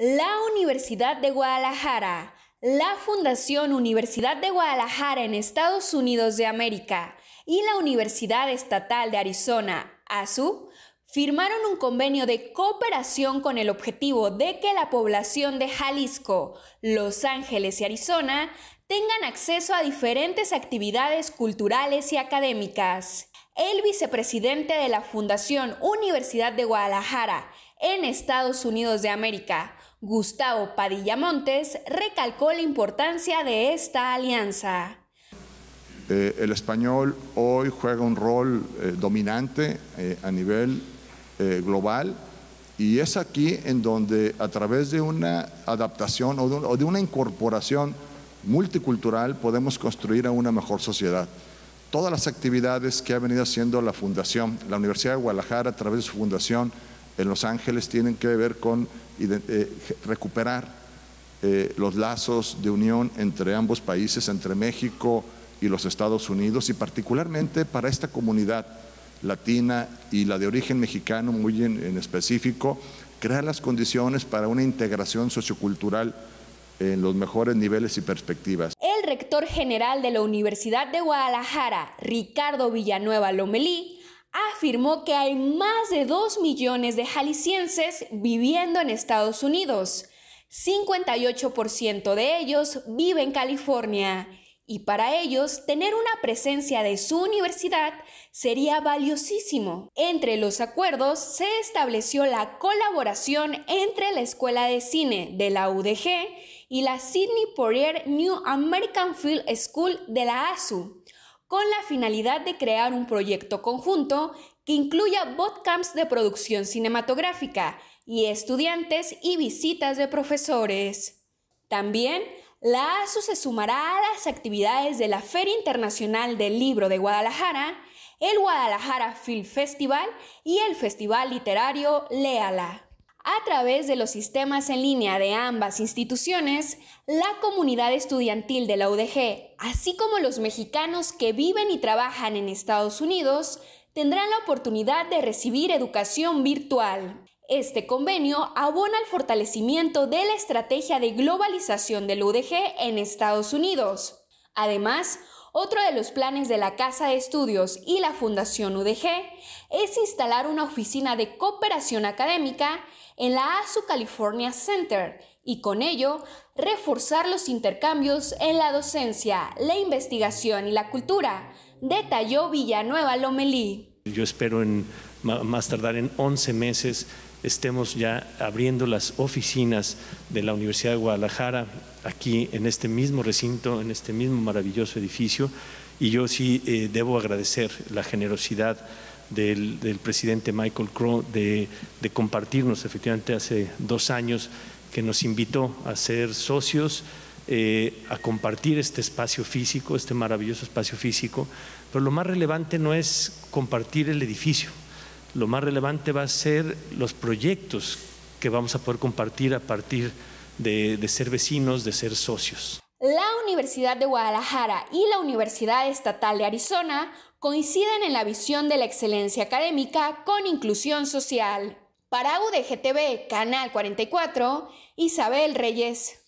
la Universidad de Guadalajara, la Fundación Universidad de Guadalajara en Estados Unidos de América y la Universidad Estatal de Arizona, ASU, firmaron un convenio de cooperación con el objetivo de que la población de Jalisco, Los Ángeles y Arizona tengan acceso a diferentes actividades culturales y académicas. El vicepresidente de la Fundación Universidad de Guadalajara en Estados Unidos de América, Gustavo Padilla Montes recalcó la importancia de esta alianza. Eh, el español hoy juega un rol eh, dominante eh, a nivel global y es aquí en donde a través de una adaptación o de, una incorporación multicultural podemos construir una mejor sociedad. Todas las actividades que ha venido haciendo la Fundación, la Universidad de Guadalajara a través de su fundación, en eh, Los Ángeles tienen que ver con eh, recuperar eh, los lazos de unión entre ambos países, entre México y los Estados Unidos, y particularmente para esta comunidad latina y la de origen mexicano muy en, en específico, crear las condiciones para una integración sociocultural en los mejores niveles y perspectivas. El rector general de la Universidad de Guadalajara, Ricardo Villanueva Lomelí, afirmó que hay más de 2 millones de jaliscienses viviendo en Estados Unidos. 58% de ellos vive en California y para ellos tener una presencia de su universidad sería valiosísimo. Entre los acuerdos se estableció la colaboración entre la Escuela de Cine de la UDG y la Sydney Poirier New American Film School de la ASU con la finalidad de crear un proyecto conjunto que incluya bootcamps de producción cinematográfica y estudiantes y visitas de profesores. También, la ASU se sumará a las actividades de la Feria Internacional del Libro de Guadalajara, el Guadalajara Film Festival y el Festival Literario Léala. A través de los sistemas en línea de ambas instituciones, la comunidad estudiantil de la UDG, así como los mexicanos que viven y trabajan en Estados Unidos, tendrán la oportunidad de recibir educación virtual. Este convenio abona al fortalecimiento de la estrategia de globalización del UDG en Estados Unidos. Además, otro de los planes de la Casa de Estudios y la Fundación UDG es instalar una oficina de cooperación académica en la ASU California Center y con ello reforzar los intercambios en la docencia, la investigación y la cultura, detalló Villanueva Lomelí. Yo espero en más tardar en 11 meses estemos ya abriendo las oficinas de la Universidad de Guadalajara aquí en este mismo recinto, en este mismo maravilloso edificio. Y yo sí eh, debo agradecer la generosidad del, presidente Michael Crow de, compartirnos efectivamente hace dos años que nos invitó a ser socios. Eh, a compartir este espacio físico, este maravilloso espacio físico, pero lo más relevante no es compartir el edificio, lo más relevante va a ser los proyectos que vamos a poder compartir a partir de, ser vecinos, de ser socios. La Universidad de Guadalajara y la Universidad Estatal de Arizona coinciden en la visión de la excelencia académica con inclusión social. Para UDGTV, Canal 44, Isabel Reyes.